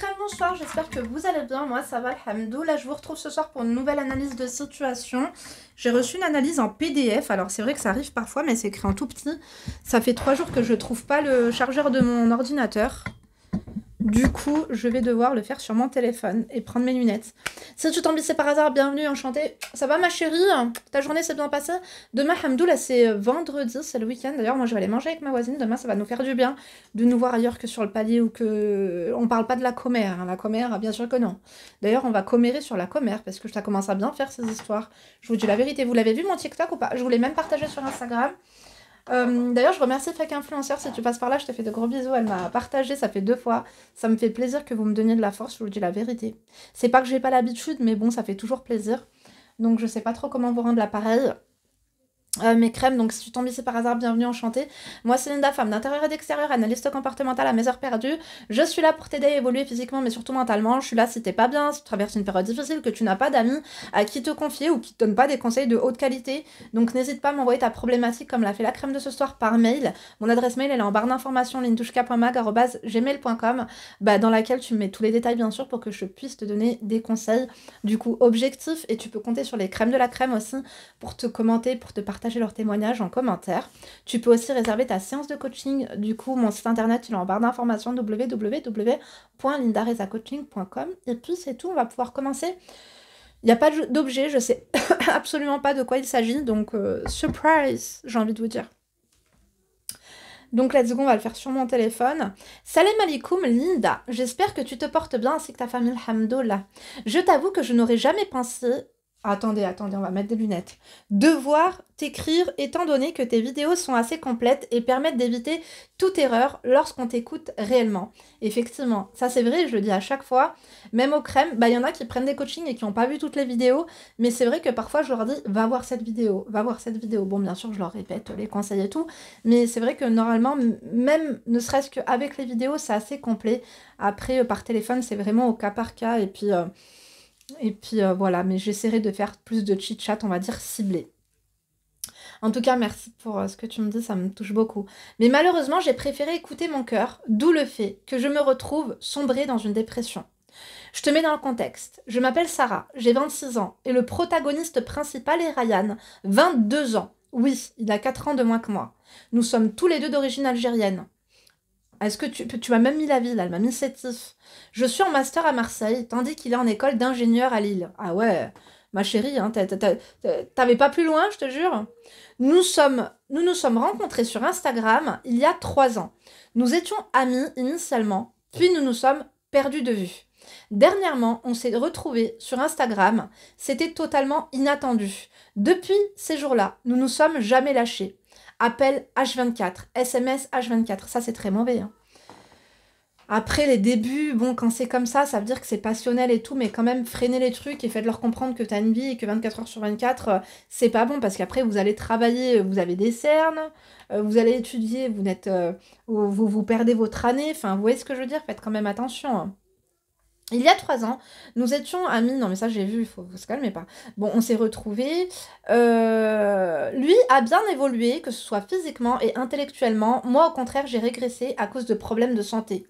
Très bonsoir, j'espère que vous allez bien, moi ça va, Là, je vous retrouve ce soir pour une nouvelle analyse de situation. J'ai reçu une analyse en PDF, alors c'est vrai que ça arrive parfois mais c'est écrit en tout petit. Ça fait trois jours que je trouve pas le chargeur de mon ordinateur, du coup, je vais devoir le faire sur mon téléphone et prendre mes lunettes. Si tu t'embissais par hasard, bienvenue, enchantée. Ça va ma chérie Ta journée s'est bien passée Demain, là c'est euh, vendredi, c'est le week-end. D'ailleurs, moi je vais aller manger avec ma voisine. Demain, ça va nous faire du bien de nous voir ailleurs que sur le palier ou que... On parle pas de la commère. Hein. La commère, bien sûr que non. D'ailleurs, on va commérer sur la commère parce que ça commence à bien faire ces histoires. Je vous dis la vérité. Vous l'avez vu mon TikTok ou pas Je voulais même partager sur Instagram. Euh, d'ailleurs, je remercie Fake Influenceur si tu passes par là. Je te fais de gros bisous. Elle m'a partagé, ça fait deux fois. Ça me fait plaisir que vous me donniez de la force. Je vous dis la vérité. C'est pas que j'ai pas l'habitude, mais bon, ça fait toujours plaisir. Donc, je sais pas trop comment vous rendre l'appareil. Euh, mes crèmes, donc si tu tombes ici par hasard, bienvenue, enchantée. Moi c'est Linda, femme d'intérieur et d'extérieur, analyste comportementale à mes heures perdues. Je suis là pour t'aider à évoluer physiquement mais surtout mentalement. Je suis là si t'es pas bien, si tu traverses une période difficile, que tu n'as pas d'amis à qui te confier ou qui te donnent pas des conseils de haute qualité. Donc n'hésite pas à m'envoyer ta problématique comme l'a fait la crème de ce soir par mail. Mon adresse mail elle est en barre d'information com bah, dans laquelle tu mets tous les détails bien sûr pour que je puisse te donner des conseils du coup objectifs et tu peux compter sur les crèmes de la crème aussi pour te commenter, pour te partager partager témoignage témoignages en commentaire. Tu peux aussi réserver ta séance de coaching. Du coup, mon site internet, tu l'as en barre d'informations www.lindaresacoaching.com. Et puis c'est tout, on va pouvoir commencer. Il n'y a pas d'objet, je sais absolument pas de quoi il s'agit, donc euh, surprise, j'ai envie de vous dire. Donc la go, on va le faire sur mon téléphone. Salam alaikum Linda, j'espère que tu te portes bien ainsi que ta famille, là Je t'avoue que je n'aurais jamais pensé Attendez, attendez, on va mettre des lunettes. Devoir t'écrire étant donné que tes vidéos sont assez complètes et permettent d'éviter toute erreur lorsqu'on t'écoute réellement. Effectivement, ça c'est vrai, je le dis à chaque fois. Même au crèmes, bah, il y en a qui prennent des coachings et qui n'ont pas vu toutes les vidéos, mais c'est vrai que parfois je leur dis va voir cette vidéo, va voir cette vidéo. Bon, bien sûr, je leur répète les conseils et tout, mais c'est vrai que normalement, même ne serait-ce qu'avec les vidéos, c'est assez complet. Après, euh, par téléphone, c'est vraiment au cas par cas et puis. Euh, et puis euh, voilà, mais j'essaierai de faire plus de chit-chat, on va dire ciblé. En tout cas, merci pour euh, ce que tu me dis, ça me touche beaucoup. Mais malheureusement, j'ai préféré écouter mon cœur, d'où le fait que je me retrouve sombrée dans une dépression. Je te mets dans le contexte. Je m'appelle Sarah, j'ai 26 ans, et le protagoniste principal est Ryan, 22 ans. Oui, il a 4 ans de moins que moi. Nous sommes tous les deux d'origine algérienne. Est-ce que tu, m'as même mis la ville, elle m'a mis Sétif. Je suis en master à Marseille, tandis qu'il est en école d'ingénieur à Lille. Ah ouais, ma chérie, hein, t'avais pas plus loin, je te jure. Nous, sommes, nous nous sommes rencontrés sur Instagram il y a trois ans. Nous étions amis initialement, puis nous nous sommes perdus de vue. Dernièrement, on s'est retrouvés sur Instagram. C'était totalement inattendu. Depuis ces jours-là, nous nous sommes jamais lâchés appel H24, SMS H24. Ça, c'est très mauvais. Hein. Après, les débuts, bon, quand c'est comme ça, ça veut dire que c'est passionnel et tout, mais quand même, freiner les trucs et faites-leur comprendre que t'as une vie et que 24 heures sur 24, euh, c'est pas bon parce qu'après, vous allez travailler, vous avez des cernes, euh, vous allez étudier, vous, n'êtes, euh, vous, vous, perdez votre année. Enfin, vous voyez ce que je veux dire Faites quand même attention. Hein. Il y a trois ans, nous étions amis. Non, mais ça, j'ai vu, il faut, se calmer pas. Bon, on s'est retrouvés. Euh, lui a bien évolué, que ce soit physiquement et intellectuellement. Moi, au contraire, j'ai régressé à cause de problèmes de santé.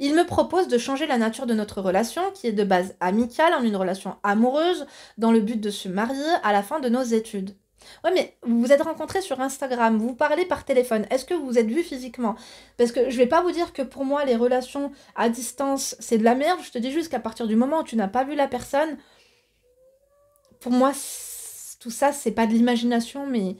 Il me propose de changer la nature de notre relation, qui est de base amicale, en hein, une relation amoureuse, dans le but de se marier à la fin de nos études. Ouais, mais vous vous êtes rencontrés sur Instagram, vous parlez par téléphone. Est-ce que vous vous êtes vus physiquement Parce que je vais pas vous dire que pour moi, les relations à distance, c'est de la merde. Je te dis juste qu'à partir du moment où tu n'as pas vu la personne, pour moi, tout ça, c'est pas de l'imagination, mais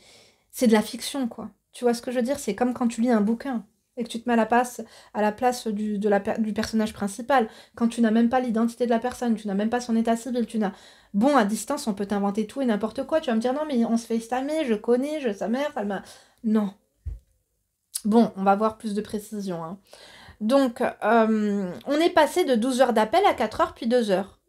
c'est de la fiction, quoi. Tu vois ce que je veux dire C'est comme quand tu lis un bouquin et que tu te mets à la place, à la place du, de la, du personnage principal, quand tu n'as même pas l'identité de la personne, tu n'as même pas son état civil, tu n'as... Bon, à distance, on peut t'inventer tout et n'importe quoi. Tu vas me dire, non, mais on se fait stammer, je connais, je sa mère, ça m'a... Non. Bon, on va voir plus de précision. Hein. Donc, euh, on est passé de 12 heures d'appel à 4 heures, puis 2 heures.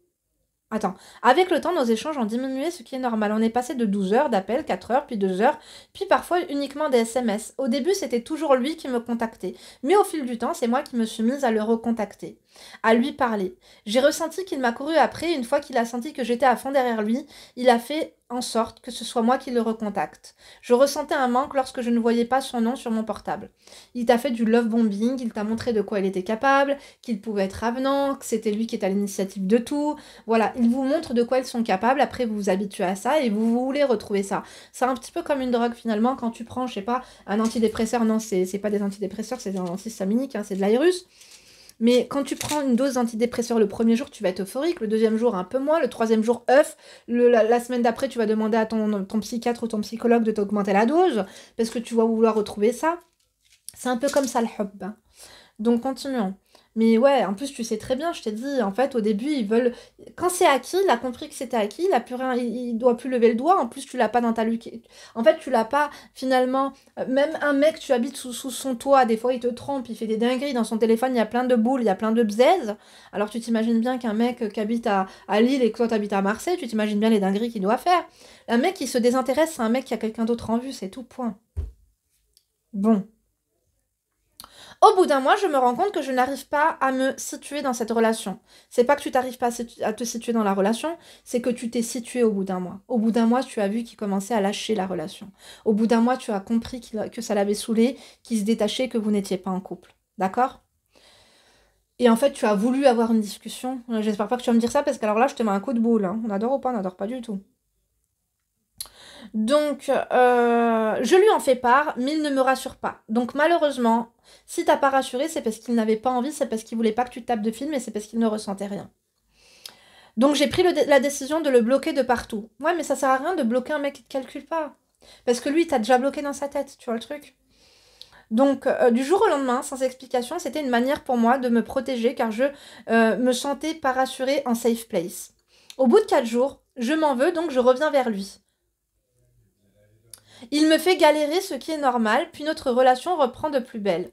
Attends, avec le temps, nos échanges ont diminué, ce qui est normal. On est passé de 12 heures d'appels, 4 heures, puis 2 heures, puis parfois uniquement des SMS. Au début, c'était toujours lui qui me contactait. Mais au fil du temps, c'est moi qui me suis mise à le recontacter à lui parler. J'ai ressenti qu'il m'a couru après, une fois qu'il a senti que j'étais à fond derrière lui, il a fait en sorte que ce soit moi qui le recontacte. Je ressentais un manque lorsque je ne voyais pas son nom sur mon portable. Il t'a fait du love bombing, il t'a montré de quoi il était capable, qu'il pouvait être avenant, que c'était lui qui était à l'initiative de tout. Voilà, il vous montre de quoi ils sont capables, après vous vous habituez à ça et vous voulez retrouver ça. C'est un petit peu comme une drogue finalement, quand tu prends, je sais pas, un antidépresseur, non, c'est pas des antidépresseurs, c'est un antisaminique, hein, c'est de l'aérus mais quand tu prends une dose d'antidépresseur le premier jour, tu vas être euphorique, le deuxième jour un peu moins, le troisième jour œuf, la, semaine d'après, tu vas demander à ton, ton psychiatre ou ton psychologue de t'augmenter la dose parce que tu vas vouloir retrouver ça. C'est un peu comme ça le hub. Donc continuons. Mais ouais, en plus, tu sais très bien, je t'ai dit, en fait, au début, ils veulent. Quand c'est acquis, il a compris que c'était acquis, il a plus rien, il, doit plus lever le doigt. En plus, tu l'as pas dans ta luque. En fait, tu l'as pas, finalement. Euh, même un mec, tu habites sous, son toit, des fois, il te trompe, il fait des dingueries. Dans son téléphone, il y a plein de boules, il y a plein de bzaises. Alors, tu t'imagines bien qu'un mec euh, qui habite à, Lille et que toi, habites à Marseille, tu t'imagines bien les dingueries qu'il doit faire. Un mec qui se désintéresse, c'est un mec qui a quelqu'un d'autre en vue, c'est tout, point. Bon. Au bout d'un mois, je me rends compte que je n'arrive pas à me situer dans cette relation. C'est pas que tu n'arrives pas à te situer dans la relation, c'est que tu t'es situé au bout d'un mois. Au bout d'un mois, tu as vu qu'il commençait à lâcher la relation. Au bout d'un mois, tu as compris que ça l'avait saoulé, qu'il se détachait, que vous n'étiez pas en couple. D'accord et en fait, tu as voulu avoir une discussion. Euh, j'espère pas que tu vas me dire ça parce qu'alors là, je te mets un coup de boule. Hein. On adore ou pas, on n'adore pas du tout. Donc, euh, je lui en fais part, mais il ne me rassure pas. Donc, malheureusement, si t'as pas rassuré, c'est parce qu'il n'avait pas envie, c'est parce qu'il voulait pas que tu te tapes de film et c'est parce qu'il ne ressentait rien. Donc, j'ai pris la décision de le bloquer de partout. Ouais, mais ça sert à rien de bloquer un mec qui te calcule pas. Parce que lui, t'as déjà bloqué dans sa tête, tu vois le truc. Donc, euh, du jour au lendemain, sans explication, c'était une manière pour moi de me protéger car je euh, me sentais pas rassurée en safe place. Au bout de 4 jours, je m'en veux donc je reviens vers lui. Il me fait galérer ce qui est normal, puis notre relation reprend de plus belle.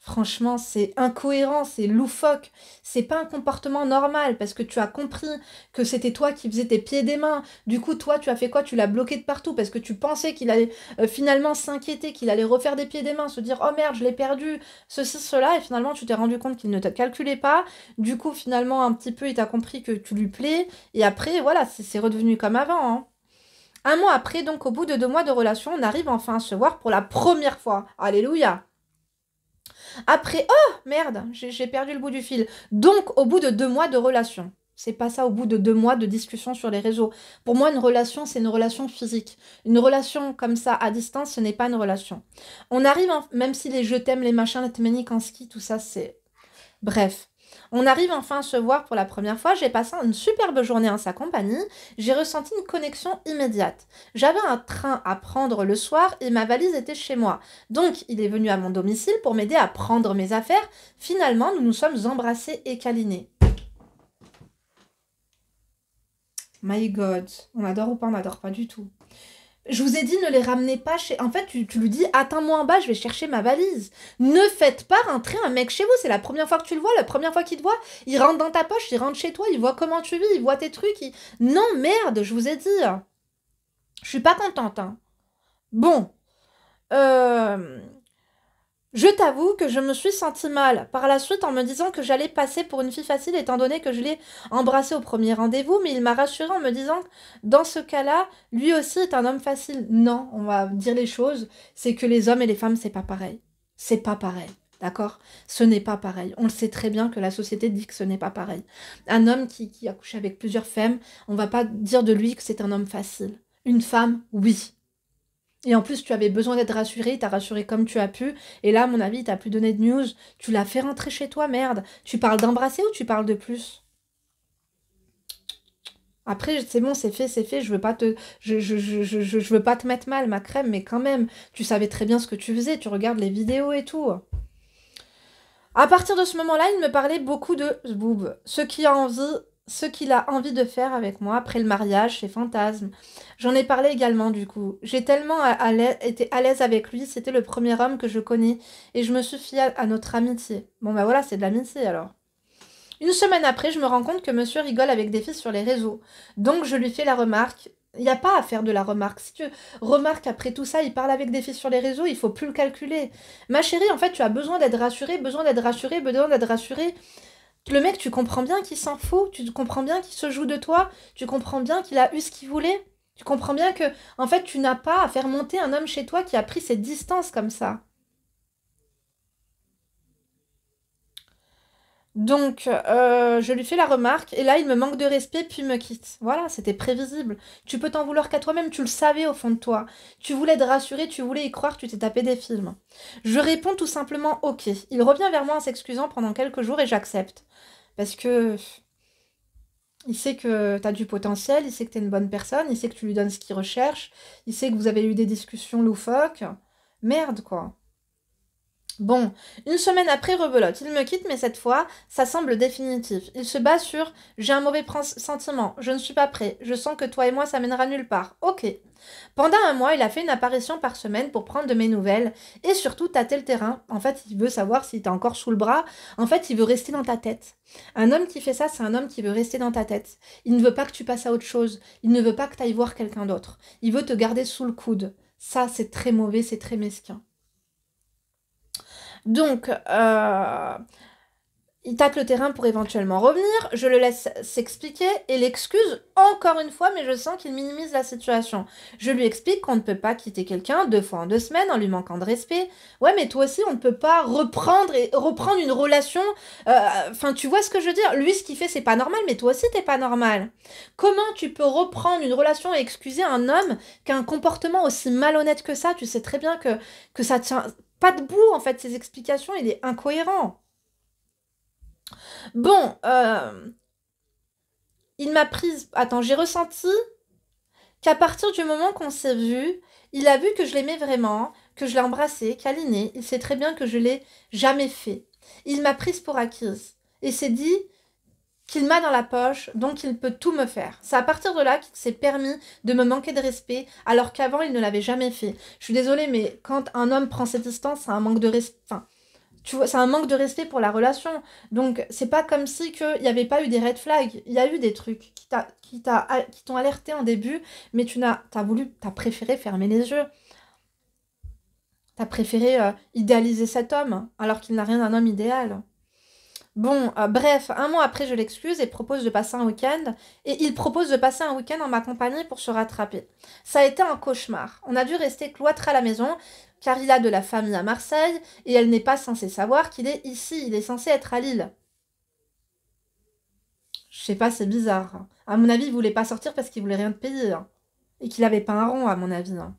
Franchement, c'est incohérent, c'est loufoque. C'est pas un comportement normal parce que tu as compris que c'était toi qui faisais tes pieds des mains. Du coup, toi, tu as fait quoi Tu l'as bloqué de partout parce que tu pensais qu'il allait euh, finalement s'inquiéter, qu'il allait refaire des pieds des mains, se dire oh merde, je l'ai perdu, ceci, cela. Et finalement, tu t'es rendu compte qu'il ne te calculait pas. Du coup, finalement, un petit peu, il t'a compris que tu lui plais. Et après, voilà, c'est redevenu comme avant. Hein. Un mois après, donc au bout de deux mois de relation, on arrive enfin à se voir pour la première fois. Alléluia. Après, oh merde, j'ai perdu le bout du fil. Donc au bout de deux mois de relation. C'est pas ça au bout de deux mois de discussion sur les réseaux. Pour moi, une relation, c'est une relation physique. Une relation comme ça, à distance, ce n'est pas une relation. On arrive, même si les je t'aime, les machins, la témanique en ski, tout ça, c'est... Bref. On arrive enfin à se voir pour la première fois, j'ai passé une superbe journée en sa compagnie, j'ai ressenti une connexion immédiate. J'avais un train à prendre le soir et ma valise était chez moi. Donc il est venu à mon domicile pour m'aider à prendre mes affaires. Finalement, nous nous sommes embrassés et câlinés. My God, on adore ou pas, on n'adore pas du tout. Je vous ai dit, ne les ramenez pas chez. En fait, tu, lui dis, attends moi en bas, je vais chercher ma valise. Ne faites pas rentrer un mec chez vous. C'est la première fois que tu le vois, la première fois qu'il te voit. Il rentre dans ta poche, il rentre chez toi, il voit comment tu vis, il voit tes trucs. Non, merde, je vous ai dit. Je suis pas contente. Hein. Bon. Euh. Je t'avoue que je me suis sentie mal par la suite en me disant que j'allais passer pour une fille facile étant donné que je l'ai embrassé au premier rendez-vous, mais il m'a rassurée en me disant que dans ce cas-là, lui aussi est un homme facile. Non, on va dire les choses, c'est que les hommes et les femmes, c'est pas pareil. C'est pas pareil. D'accord Ce n'est pas pareil. On le sait très bien que la société dit que ce n'est pas pareil. Un homme qui, qui a couché avec plusieurs femmes, on va pas dire de lui que c'est un homme facile. Une femme, oui. Et en plus, tu avais besoin d'être rassuré, t'as rassuré comme tu as pu. Et là, à mon avis, t'as plus donné de news. Tu l'as fait rentrer chez toi, merde. Tu parles d'embrasser ou tu parles de plus après, c'est bon, c'est fait, c'est fait. Je veux pas te, je, veux pas te mettre mal, ma crème, mais quand même, tu savais très bien ce que tu faisais. Tu regardes les vidéos et tout. À partir de ce moment-là, il me parlait beaucoup de boob. Ce qui a envie ce qu'il a envie de faire avec moi après le mariage, ses fantasmes. J'en ai parlé également du coup. J'ai tellement été à l'aise avec lui, c'était le premier homme que je connais et je me suis fiée à, notre amitié. Bon bah voilà, c'est de l'amitié alors. Une semaine après, je me rends compte que monsieur rigole avec des filles sur les réseaux. Donc je lui fais la remarque. Il n'y a pas à faire de la remarque. Si tu remarques après tout ça, il parle avec des filles sur les réseaux, il faut plus le calculer. Ma chérie, en fait, tu as besoin d'être rassurée, besoin d'être rassurée, besoin d'être rassurée. Le mec, tu comprends bien qu'il s'en fout, tu comprends bien qu'il se joue de toi, tu comprends bien qu'il a eu ce qu'il voulait. Tu comprends bien que, en fait, tu n'as pas à faire monter un homme chez toi qui a pris cette distance comme ça. Donc, euh, je lui fais la remarque, et là, il me manque de respect, puis me quitte. Voilà, c'était prévisible. Tu peux t'en vouloir qu'à toi-même, tu le savais au fond de toi. Tu voulais te rassurer, tu voulais y croire, tu t'es tapé des films. Je réponds tout simplement OK. Il revient vers moi en s'excusant pendant quelques jours, et j'accepte. Parce que... Il sait que t'as du potentiel, il sait que tu es une bonne personne, il sait que tu lui donnes ce qu'il recherche, il sait que vous avez eu des discussions loufoques. Merde, quoi. Bon, une semaine après, rebelote. Il me quitte, mais cette fois, ça semble définitif. Il se bat sur J'ai un mauvais sentiment, je ne suis pas prêt, je sens que toi et moi, ça mènera nulle part. Ok. Pendant un mois, il a fait une apparition par semaine pour prendre de mes nouvelles et surtout tâter le terrain. En fait, il veut savoir si t'es encore sous le bras. En fait, il veut rester dans ta tête. Un homme qui fait ça, c'est un homme qui veut rester dans ta tête. Il ne veut pas que tu passes à autre chose. Il ne veut pas que t'ailles voir quelqu'un d'autre. Il veut te garder sous le coude. Ça, c'est très mauvais, c'est très mesquin. Donc, euh, il tâte le terrain pour éventuellement revenir. Je le laisse s'expliquer et l'excuse encore une fois, mais je sens qu'il minimise la situation. Je lui explique qu'on ne peut pas quitter quelqu'un deux fois en deux semaines en lui manquant de respect. Ouais, mais toi aussi, on ne peut pas reprendre et reprendre une relation. Euh, enfin, tu vois ce que je veux dire Lui, ce qu'il fait, c'est pas normal, mais toi aussi, t'es pas normal. Comment tu peux reprendre une relation et excuser un homme qui a un comportement aussi malhonnête que ça Tu sais très bien que que ça tient pas de bout, en fait, ces explications, il est incohérent. Bon, euh, il m'a prise. Attends, j'ai ressenti qu'à partir du moment qu'on s'est vu, il a vu que je l'aimais vraiment, que je l'ai embrassé, câliné. Il sait très bien que je l'ai jamais fait. Il m'a prise pour acquise et s'est dit qu'il m'a dans la poche, donc il peut tout me faire. C'est à partir de là qu'il s'est permis de me manquer de respect, alors qu'avant il ne l'avait jamais fait. Je suis désolée, mais quand un homme prend cette distance, c'est un manque de respect. Enfin, tu vois, c'est un manque de respect pour la relation. Donc c'est pas comme si qu'il n'y avait pas eu des red flags. Il y a eu des trucs qui qui t'ont alerté en début, mais tu n'as, t'as voulu, t'as préféré fermer les yeux. T'as préféré euh, idéaliser cet homme, alors qu'il n'a rien d'un homme idéal. Bon, euh, bref, un mois après, je l'excuse et propose de passer un week-end. Et il propose de passer un week-end en ma compagnie pour se rattraper. Ça a été un cauchemar. On a dû rester cloître à la maison, car il a de la famille à Marseille, et elle n'est pas censée savoir qu'il est ici. Il est censé être à Lille. Je sais pas, c'est bizarre. Hein. À mon avis, il voulait pas sortir parce qu'il voulait rien de payer. Hein. Et qu'il avait pas un rond, à mon avis. Hein.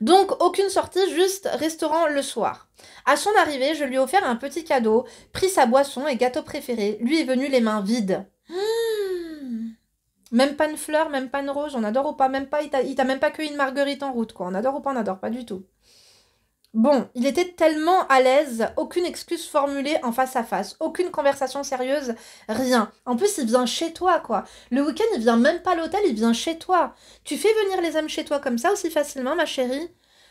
Donc aucune sortie, juste restaurant le soir. À son arrivée, je lui ai offert un petit cadeau, pris sa boisson et gâteau préféré. Lui est venu les mains vides. Hmm. Même pas une fleur, même pas une rose, on adore ou pas, même pas, il t'a même pas cueilli une marguerite en route, quoi. On adore ou pas, on adore pas du tout. Bon, il était tellement à l'aise, aucune excuse formulée en face à face, aucune conversation sérieuse, rien. En plus, il vient chez toi, quoi. Le week-end, il vient même pas à l'hôtel, il vient chez toi. Tu fais venir les hommes chez toi comme ça aussi facilement, ma chérie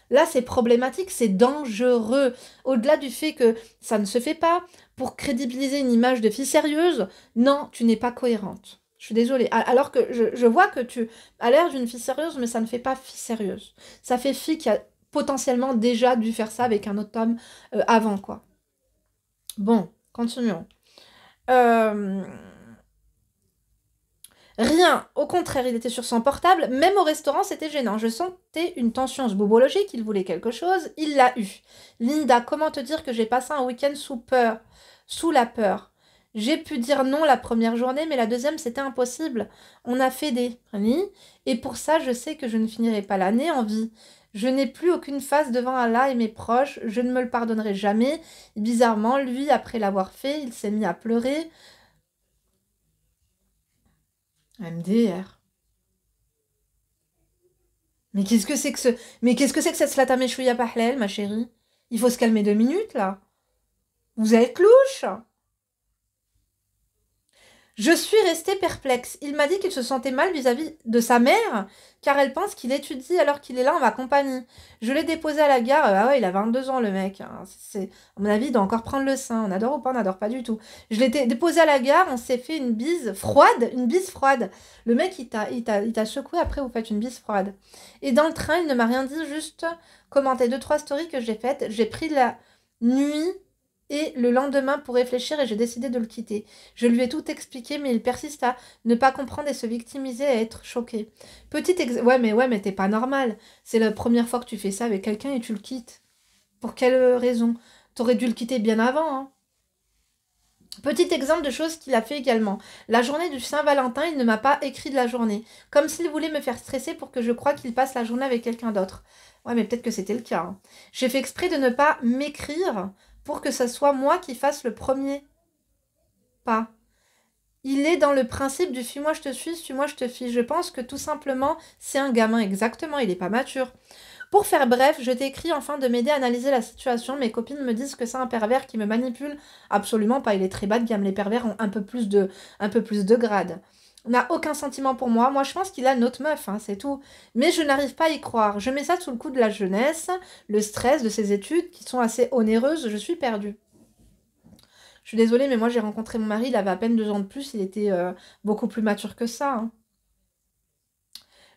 Là, c'est problématique, c'est dangereux. Au-delà du fait que ça ne se fait pas, pour crédibiliser une image de fille sérieuse, non, tu n'es pas cohérente. Je suis désolée. Alors que je, je vois que tu as l'air d'une fille sérieuse, mais ça ne fait pas fille sérieuse. Ça fait fille qui a potentiellement déjà dû faire ça avec un autre homme euh, avant, quoi. Bon, continuons. Euh, rien, au contraire, il était sur son portable, même au restaurant c'était gênant. Je sentais une tension bobologique, il voulait quelque chose, il l'a eu. Linda, comment te dire que j'ai passé un week-end sous peur, sous la peur j'ai pu dire non la première journée, mais la deuxième, c'était impossible. On a fait des et pour ça, je sais que je ne finirai pas l'année en vie. Je n'ai plus aucune face devant Allah et mes proches, je ne me le pardonnerai jamais. Bizarrement, lui, après l'avoir fait, il s'est mis à pleurer. MDR. Mais qu'est-ce que c'est que ce. Mais qu'est-ce que c'est que cette slatamechouya pahlel, ma chérie Il faut se calmer deux minutes, là. Vous êtes louche je suis restée perplexe. Il m'a dit qu'il se sentait mal vis-à-vis de sa mère, car elle pense qu'il étudie alors qu'il est là en ma compagnie. Je l'ai déposé à la gare. Ah ouais, il a 22 ans, le mec. Hein, c'est, à mon avis, il doit encore prendre le sein. On adore ou pas, on n'adore pas du tout. Je l'ai déposé à la gare, on s'est fait une bise froide, une bise froide. Le mec, il t'a, il t'a, secoué après, vous faites une bise froide. Et dans le train, il ne m'a rien dit, juste commenté deux, trois stories que j'ai faites. J'ai pris la nuit et le lendemain pour réfléchir et j'ai décidé de le quitter. Je lui ai tout expliqué mais il persiste à ne pas comprendre et se victimiser à être choqué. Petit ex Ouais mais ouais mais t'es pas normal. C'est la première fois que tu fais ça avec quelqu'un et tu le quittes. Pour quelle raison T'aurais dû le quitter bien avant, hein. Petit exemple de choses qu'il a fait également. La journée du Saint-Valentin, il ne m'a pas écrit de la journée, comme s'il voulait me faire stresser pour que je croie qu'il passe la journée avec quelqu'un d'autre. Ouais, mais peut-être que c'était le cas. Hein. J'ai fait exprès de ne pas m'écrire pour que ce soit moi qui fasse le premier pas. Il est dans le principe du fuis-moi, je te suis, suis-moi, je te fie ». Je pense que tout simplement, c'est un gamin, exactement, il n'est pas mature. Pour faire bref, je t'écris enfin de m'aider à analyser la situation. Mes copines me disent que c'est un pervers qui me manipule. Absolument pas, il est très bas de gamme. Les pervers ont un peu plus de, un peu plus de grade n'a aucun sentiment pour moi. Moi, je pense qu'il a notre meuf, hein, c'est tout. Mais je n'arrive pas à y croire. Je mets ça sous le coup de la jeunesse, le stress de ses études qui sont assez onéreuses. Je suis perdue. Je suis désolée, mais moi, j'ai rencontré mon mari, il avait à peine deux ans de plus. Il était euh, beaucoup plus mature que ça. Hein.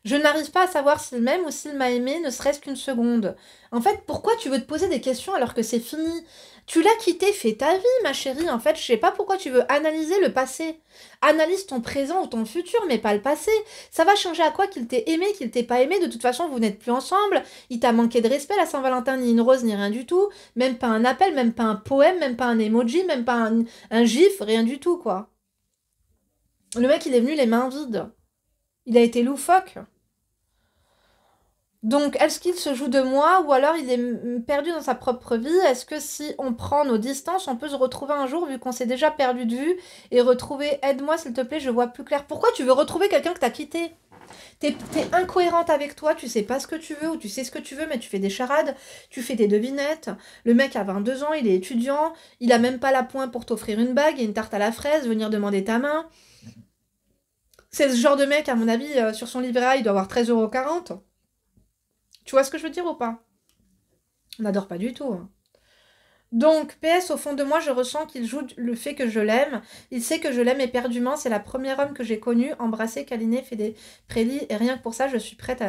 Je n'arrive pas à savoir s'il m'aime ou s'il m'a aimé, ne serait-ce qu'une seconde. En fait, pourquoi tu veux te poser des questions alors que c'est fini Tu l'as quitté, fais ta vie, ma chérie. En fait, je sais pas pourquoi tu veux analyser le passé. Analyse ton présent ou ton futur, mais pas le passé. Ça va changer à quoi qu'il t'ait aimé, qu'il t'ait pas aimé. De toute façon, vous n'êtes plus ensemble. Il t'a manqué de respect, la Saint-Valentin, ni une rose, ni rien du tout. Même pas un appel, même pas un poème, même pas un emoji, même pas un, un gif, rien du tout, quoi. Le mec, il est venu les mains vides. Il a été loufoque. Donc, est-ce qu'il se joue de moi ou alors il est perdu dans sa propre vie Est-ce que si on prend nos distances, on peut se retrouver un jour vu qu'on s'est déjà perdu de vue et retrouver aide-moi s'il te plaît, je vois plus clair. Pourquoi tu veux retrouver quelqu'un que t'as quitté T'es incohérente avec toi, tu sais pas ce que tu veux ou tu sais ce que tu veux, mais tu fais des charades, tu fais des devinettes. Le mec a 22 ans, il est étudiant, il a même pas la pointe pour t'offrir une bague et une tarte à la fraise, venir demander ta main. C'est ce genre de mec, à mon avis, euh, sur son livret A, il doit avoir 13,40€. Tu vois ce que je veux dire ou pas On n'adore pas du tout. Hein. Donc, PS, au fond de moi, je ressens qu'il joue le fait que je l'aime. Il sait que je l'aime éperdument. C'est la première homme que j'ai connu, Embrasser, câliner, fait des prélis. Et rien que pour ça, je suis prête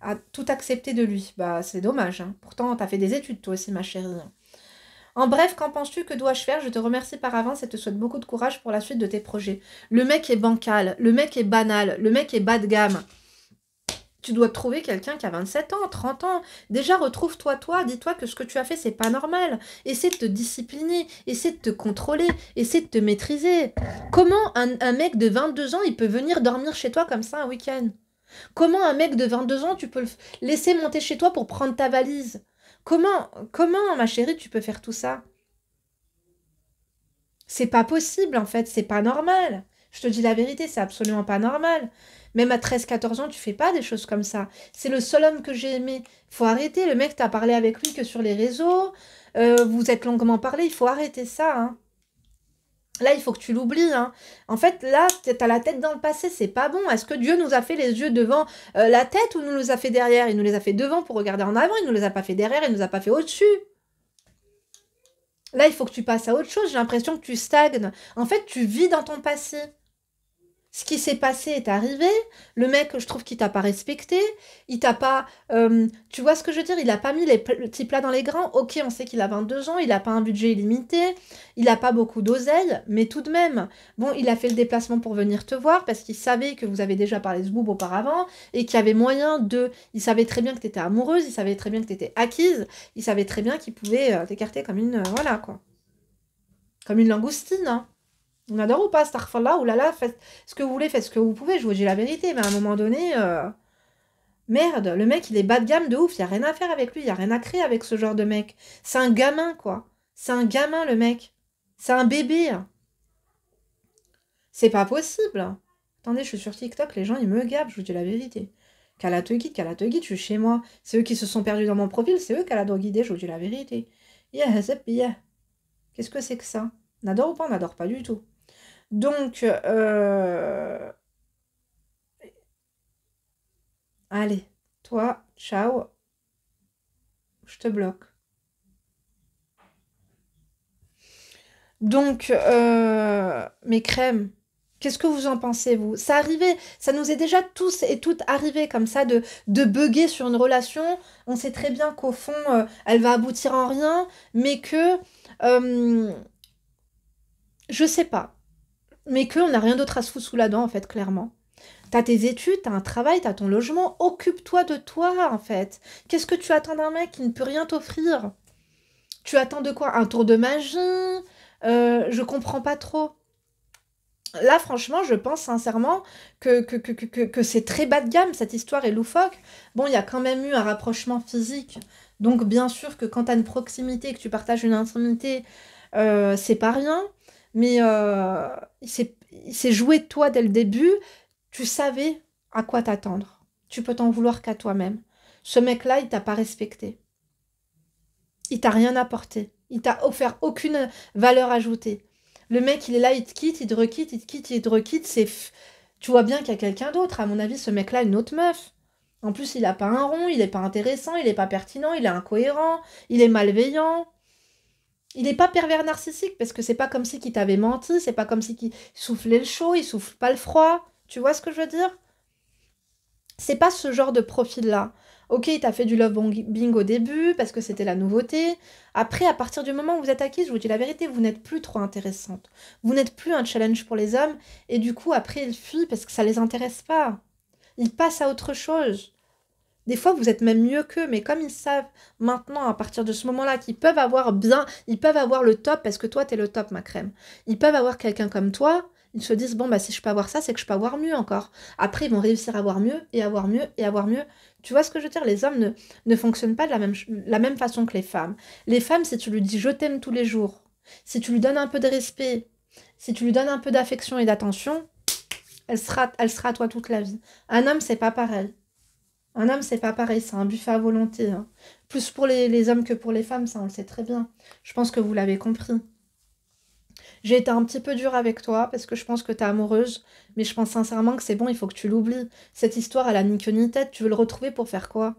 à, tout accepter de lui. Bah, c'est dommage. Hein. Pourtant, t'as fait des études, toi aussi, ma chérie. Hein. En bref, qu'en penses-tu Que dois-je faire Je te remercie par avance et te souhaite beaucoup de courage pour la suite de tes projets. Le mec est bancal. Le mec est banal. Le mec est bas de gamme tu dois trouver quelqu'un qui a 27 ans, 30 ans. Déjà, retrouve-toi toi, dis-toi que ce que tu as fait, c'est pas normal. Essaie de te discipliner, essaie de te contrôler, essaie de te maîtriser. Comment un, mec de 22 ans, il peut venir dormir chez toi comme ça un week-end Comment un mec de 22 ans, tu peux le laisser monter chez toi pour prendre ta valise Comment, comment, ma chérie, tu peux faire tout ça C'est pas possible, en fait, c'est pas normal. Je te dis la vérité, c'est absolument pas normal. Même à 13-14 ans, tu fais pas des choses comme ça. C'est le seul homme que j'ai aimé. Faut arrêter. Le mec, t'as parlé avec lui que sur les réseaux. Euh, vous êtes longuement parlé. Il faut arrêter ça. Hein. Là, il faut que tu l'oublies. Hein. En fait, là, tu à la tête dans le passé, c'est pas bon. Est-ce que Dieu nous a fait les yeux devant euh, la tête ou nous les a fait derrière Il nous les a fait devant pour regarder en avant, il nous les a pas fait derrière, il nous a pas fait au-dessus. Là, il faut que tu passes à autre chose. J'ai l'impression que tu stagnes. En fait, tu vis dans ton passé ce qui s'est passé est arrivé. Le mec, je trouve qu'il t'a pas respecté. Il t'a pas. Euh, tu vois ce que je veux dire Il a pas mis les petits plats dans les grands. Ok, on sait qu'il a 22 ans, il a pas un budget illimité, il a pas beaucoup d'oseille, mais tout de même, bon, il a fait le déplacement pour venir te voir parce qu'il savait que vous avez déjà parlé ce boob auparavant et qu'il avait moyen de. Il savait très bien que tu étais amoureuse, il savait très bien que tu étais acquise, il savait très bien qu'il pouvait euh, t'écarter comme une. Euh, voilà quoi. Comme une langoustine, hein. On adore ou pas, Starfallah, ou là là, faites ce que vous voulez, faites ce que vous pouvez, je vous dis la vérité, mais à un moment donné, euh, merde, le mec il est bas de gamme de ouf, y a rien à faire avec lui, Il y a rien à créer avec ce genre de mec. C'est un gamin quoi, c'est un gamin le mec, c'est un bébé. Hein. C'est pas possible. Attendez, je suis sur TikTok, les gens ils me gavent, je vous dis la vérité. a te guide, a te guide, je suis chez moi. C'est eux qui se sont perdus dans mon profil, c'est eux qu'elle adore guider, je vous dis la vérité. Yeah, yeah. Qu'est-ce que c'est que ça On ou pas On n'adore pas du tout. Donc, euh, allez, toi, ciao, je te bloque. Donc, euh, mes crèmes, Qu'est-ce que vous en pensez, vous Ça arrivait, ça nous est déjà tous et toutes arrivé comme ça de, de sur une relation. On sait très bien qu'au fond, euh, elle va aboutir en rien, mais que. je sais pas mais qu'on n'a rien d'autre à se foutre sous la dent, en fait, clairement. T'as tes études, t'as un travail, t'as ton logement, occupe-toi de toi, en fait. Qu'est-ce que tu attends d'un mec qui ne peut rien t'offrir Tu attends de quoi Un tour de magie euh, Je comprends pas trop. Là, franchement, je pense sincèrement que, que, que, que, c'est très bas de gamme, cette histoire est loufoque. Bon, il y a quand même eu un rapprochement physique. Donc, bien sûr que quand t'as une proximité, que tu partages une intimité, euh, c'est pas rien mais euh, il s'est joué de toi dès le début. Tu savais à quoi t'attendre. Tu peux t'en vouloir qu'à toi-même. Ce mec-là, il t'a pas respecté. Il t'a rien apporté. Il t'a offert aucune valeur ajoutée. Le mec, il est là, il te quitte, il te requitte, il te quitte, il te requitte. C'est tu vois bien qu'il y a quelqu'un d'autre. À mon avis, ce mec-là, une autre meuf. En plus, il n'a pas un rond, il n'est pas intéressant, il n'est pas pertinent, il est incohérent, il est malveillant il n'est pas pervers narcissique parce que c'est pas comme si qui t'avait menti, c'est pas comme si qui soufflait le chaud, il souffle pas le froid. Tu vois ce que je veux dire C'est pas ce genre de profil-là. Ok, il t'a fait du love bombing au début parce que c'était la nouveauté. Après, à partir du moment où vous êtes acquis, je vous dis la vérité, vous n'êtes plus trop intéressante. Vous n'êtes plus un challenge pour les hommes et du coup, après, ils fuient parce que ça les intéresse pas. Ils passent à autre chose. Des fois, vous êtes même mieux qu'eux, mais comme ils savent maintenant, à partir de ce moment-là, qu'ils peuvent avoir bien, ils peuvent avoir le top parce que toi, t'es le top, ma crème. Ils peuvent avoir quelqu'un comme toi. Ils se disent, bon, bah, si je peux avoir ça, c'est que je peux avoir mieux encore. Après, ils vont réussir à avoir mieux et avoir mieux et avoir mieux. Tu vois ce que je veux dire Les hommes ne, ne fonctionnent pas de la même, la même façon que les femmes. Les femmes, si tu lui dis je t'aime tous les jours, si tu lui donnes un peu de respect, si tu lui donnes un peu d'affection et d'attention, elle sera, elle sera à toi toute la vie. Un homme, c'est pas pareil. Un homme, c'est pas pareil, c'est un buffet à volonté. Hein. Plus pour les, les, hommes que pour les femmes, ça on le sait très bien. Je pense que vous l'avez compris. J'ai été un petit peu dure avec toi parce que je pense que t'es amoureuse, mais je pense sincèrement que c'est bon, il faut que tu l'oublies. Cette histoire, elle a ni queue ni tête, tu veux le retrouver pour faire quoi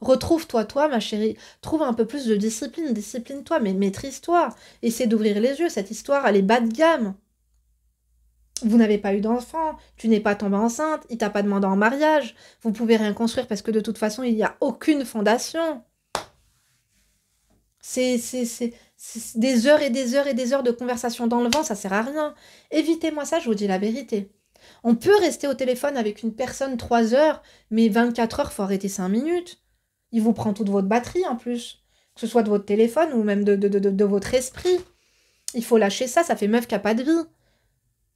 Retrouve-toi, toi, ma chérie. Trouve un peu plus de discipline, discipline-toi, mais maîtrise-toi. Essaie d'ouvrir les yeux, cette histoire, elle est bas de gamme vous n'avez pas eu d'enfant, tu n'es pas tombée enceinte, il t'a pas demandé en mariage, vous pouvez rien construire parce que de toute façon, il n'y a aucune fondation. C'est des heures et des heures et des heures de conversation dans le vent, ça sert à rien. Évitez-moi ça, je vous dis la vérité. On peut rester au téléphone avec une personne 3 heures, mais 24 heures, faut arrêter 5 minutes. Il vous prend toute votre batterie en plus, que ce soit de votre téléphone ou même de, de, votre esprit. Il faut lâcher ça, ça fait meuf qui a pas de vie.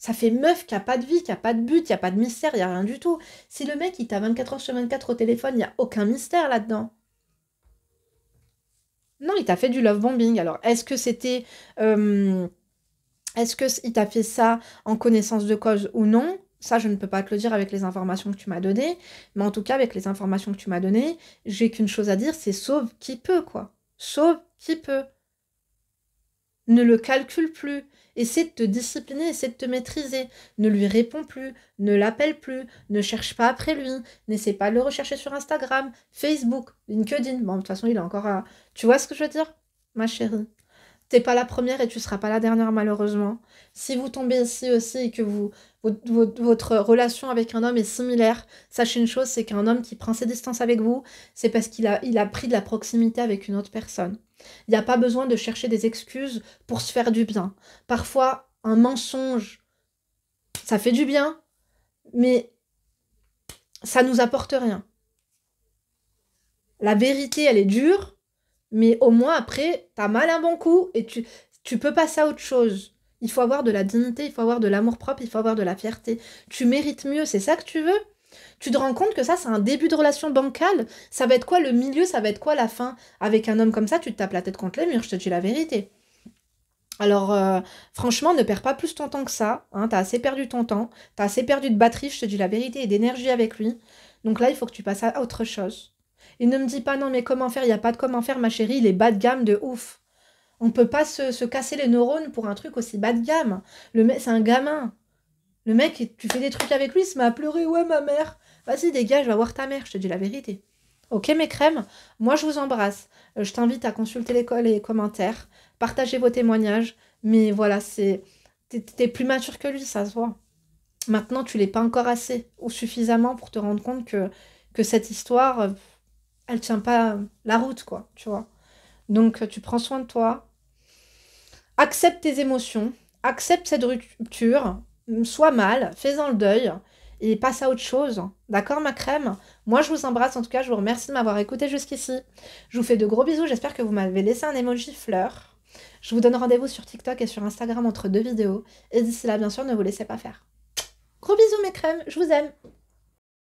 Ça fait meuf qui a pas de vie, qui a pas de but, qui a pas de mystère, il y a rien du tout. Si le mec il t'a 24 heures sur 24 au téléphone, il n'y a aucun mystère là-dedans. Non, il t'a fait du love bombing. Alors, est-ce que c'était euh, est-ce que il t'a fait ça en connaissance de cause ou non Ça, je ne peux pas te le dire avec les informations que tu m'as données, mais en tout cas avec les informations que tu m'as données, j'ai qu'une chose à dire, c'est sauve qui peut quoi. Sauve qui peut. Ne le calcule plus. Essaie de te discipliner, essaie de te maîtriser. Ne lui réponds plus, ne l'appelle plus, ne cherche pas après lui, n'essaie pas de le rechercher sur Instagram, Facebook, LinkedIn. Bon, de toute façon, il est encore à. Tu vois ce que je veux dire, ma chérie T'es pas la première et tu seras pas la dernière, malheureusement. Si vous tombez ici aussi et que vous votre, relation avec un homme est similaire, sachez une chose, c'est qu'un homme qui prend ses distances avec vous, c'est parce qu'il a, il a pris de la proximité avec une autre personne. Il n'y a pas besoin de chercher des excuses pour se faire du bien. Parfois, un mensonge, ça fait du bien, mais ça nous apporte rien. La vérité, elle est dure, mais au moins après, tu as mal un bon coup et tu, tu peux passer à autre chose. Il faut avoir de la dignité, il faut avoir de l'amour-propre, il faut avoir de la fierté. Tu mérites mieux, c'est ça que tu veux tu te rends compte que ça, c'est un début de relation bancale. Ça va être quoi le milieu Ça va être quoi la fin Avec un homme comme ça, tu te tapes la tête contre les murs, je te dis la vérité. Alors, euh, franchement, ne perds pas plus ton temps que ça. Hein, t'as assez perdu ton temps, t'as assez perdu de batterie, je te dis la vérité, et d'énergie avec lui. Donc là, il faut que tu passes à autre chose. Et ne me dis pas, non, mais comment faire Il n'y a pas de comment faire, ma chérie, il est bas de gamme de ouf. On ne peut pas se, se, casser les neurones pour un truc aussi bas de gamme. Le mec, c'est un gamin. Le mec, tu fais des trucs avec lui, ça m'a pleuré. Ouais, ma mère. Vas-y, dégage, va voir ta mère, je te dis la vérité. Ok, mes crèmes, moi je vous embrasse. Euh, je t'invite à consulter les, les commentaires, partager vos témoignages. Mais voilà, c'est. T'es plus mature que lui, ça se voit. Maintenant, tu l'es pas encore assez ou suffisamment pour te rendre compte que, que cette histoire, euh, elle tient pas la route, quoi, tu vois. Donc tu prends soin de toi, accepte tes émotions, accepte cette rupture, sois mal, fais-en le deuil et passe à autre chose. D'accord, ma crème Moi, je vous embrasse. En tout cas, je vous remercie de m'avoir écouté jusqu'ici. Je vous fais de gros bisous. J'espère que vous m'avez laissé un emoji fleur. Je vous donne rendez-vous sur TikTok et sur Instagram entre deux vidéos. Et d'ici là, bien sûr, ne vous laissez pas faire. Gros bisous, mes crèmes. Je vous aime.